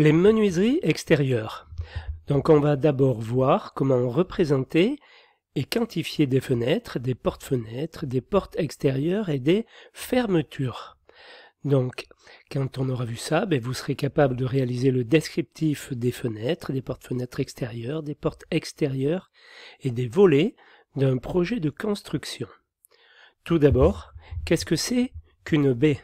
Les menuiseries extérieures. Donc on va d'abord voir comment représenter et quantifier des fenêtres, des portes-fenêtres, des portes extérieures et des fermetures. Donc quand on aura vu ça, ben, vous serez capable de réaliser le descriptif des fenêtres, des portes-fenêtres extérieures, des portes extérieures et des volets d'un projet de construction. Tout d'abord, qu'est-ce que c'est qu'une baie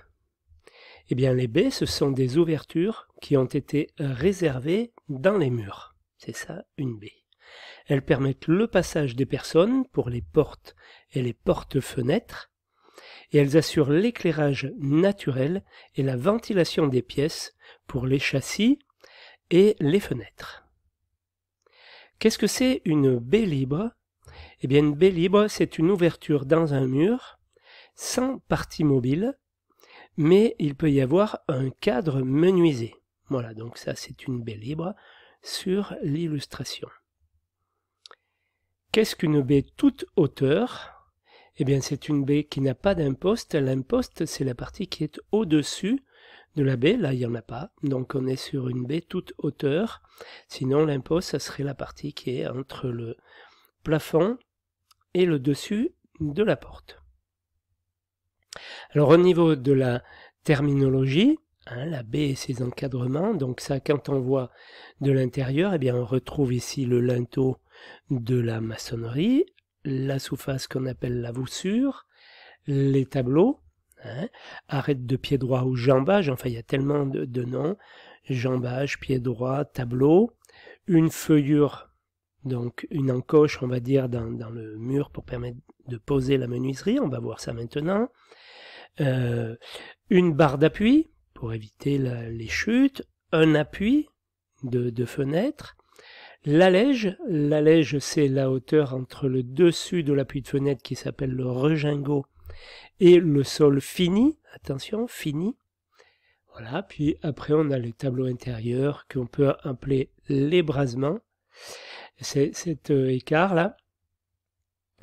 eh bien, les baies, ce sont des ouvertures qui ont été euh, réservées dans les murs. C'est ça, une baie. Elles permettent le passage des personnes pour les portes et les portes-fenêtres, et elles assurent l'éclairage naturel et la ventilation des pièces pour les châssis et les fenêtres. Qu'est-ce que c'est une baie libre Eh bien, une baie libre, c'est une ouverture dans un mur sans partie mobile mais il peut y avoir un cadre menuisé. Voilà, donc ça c'est une baie libre sur l'illustration. Qu'est-ce qu'une baie toute hauteur Eh bien c'est une baie qui n'a pas d'imposte. L'imposte c'est la partie qui est au-dessus de la baie. Là il n'y en a pas, donc on est sur une baie toute hauteur. Sinon l'imposte ça serait la partie qui est entre le plafond et le dessus de la porte. Alors au niveau de la terminologie, hein, la baie et ses encadrements, donc ça quand on voit de l'intérieur, eh bien on retrouve ici le linteau de la maçonnerie, la sous qu'on appelle la voussure, les tableaux, hein, de pied droit ou jambage, enfin il y a tellement de, noms, jambage, pied droit, tableau, une feuillure, donc une encoche on va dire dans le mur pour permettre de poser la menuiserie, on va voir ça maintenant, euh, une barre d'appui pour éviter les chutes, un appui de, fenêtre, l'allège, l'allège c'est la hauteur entre le dessus de l'appui de fenêtre qui s'appelle le rejingo et le sol fini, attention, fini. Voilà, puis après on a le tableau intérieur qu'on peut appeler l'ébrasement. C'est cet euh, écart là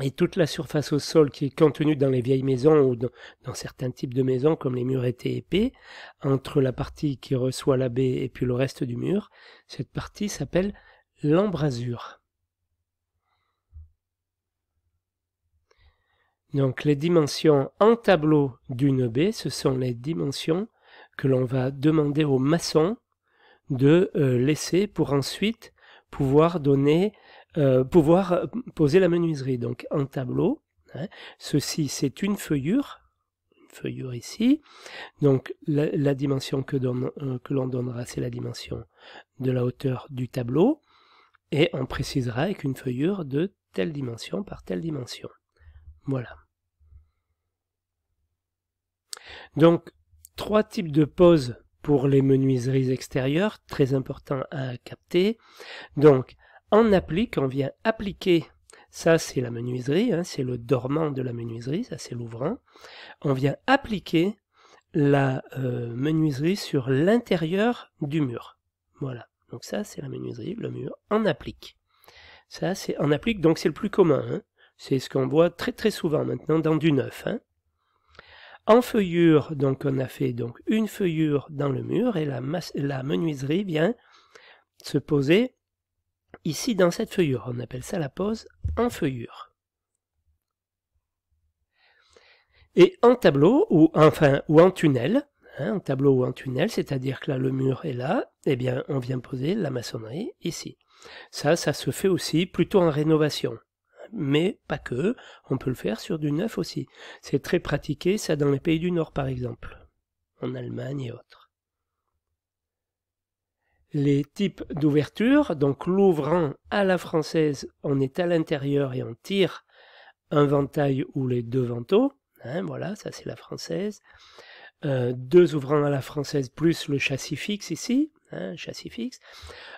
et toute la surface au sol qui est contenue dans les vieilles maisons ou dans, certains types de maisons, comme les murs étaient épais, entre la partie qui reçoit la baie et puis le reste du mur, cette partie s'appelle l'embrasure. Donc les dimensions en tableau d'une baie, ce sont les dimensions que l'on va demander aux maçons de euh, laisser pour ensuite pouvoir donner euh, pouvoir euh, poser la menuiserie. Donc un tableau, hein. ceci c'est une feuillure, une feuillure ici, donc la, dimension que, donne, euh, que l'on donnera c'est la dimension de la hauteur du tableau, et on précisera avec une feuillure de telle dimension par telle dimension. Voilà. Donc, trois types de poses pour les menuiseries extérieures, très important à capter. Donc, en applique, on vient appliquer. Ça, c'est la menuiserie, hein, c'est le dormant de la menuiserie, ça c'est l'ouvrant. On vient appliquer la euh, menuiserie sur l'intérieur du mur. Voilà. Donc ça, c'est la menuiserie, le mur, en applique. Ça, c'est en applique, donc c'est le plus commun. Hein. C'est ce qu'on voit très très souvent maintenant dans du neuf. Hein. En feuillure, donc on a fait donc une feuillure dans le mur et la menuiserie vient se poser Ici, dans cette feuillure, on appelle ça la pose en feuillure. Et en tableau, ou enfin, ou en tunnel, hein, tableau ou en tunnel, c'est-à-dire que là, le mur est là, eh bien, on vient poser la maçonnerie ici. Ça, ça se fait aussi plutôt en rénovation mais pas que, on peut le faire sur du neuf aussi. C'est très pratiqué ça dans les pays du Nord par exemple, en Allemagne et autres les types d'ouverture. Donc l'ouvrant à la française, on est à l'intérieur et on tire un ventail ou les deux vantaux. Hein, voilà, ça c'est la française. Euh, deux ouvrants à la française plus le châssis fixe ici, hein, châssis fixe.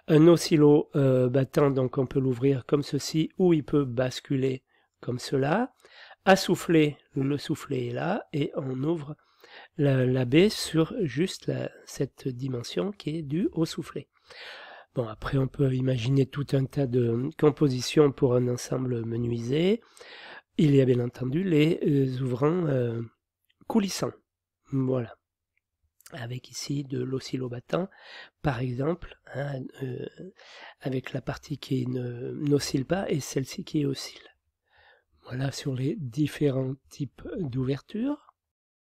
Un oscillo euh, battant, donc on peut l'ouvrir comme ceci ou il peut basculer comme cela. À souffler, le soufflet est là et on ouvre la baie sur juste cette dimension qui est due au soufflet. Bon, après, on peut imaginer tout un tas de compositions pour un ensemble menuisé. Il y a bien entendu les euh, ouvrants euh, coulissants. Voilà. Avec ici de l'oscillobattant, par exemple, hein, euh, avec la partie qui n'oscille pas et celle-ci qui oscille. Voilà sur les différents types d'ouvertures.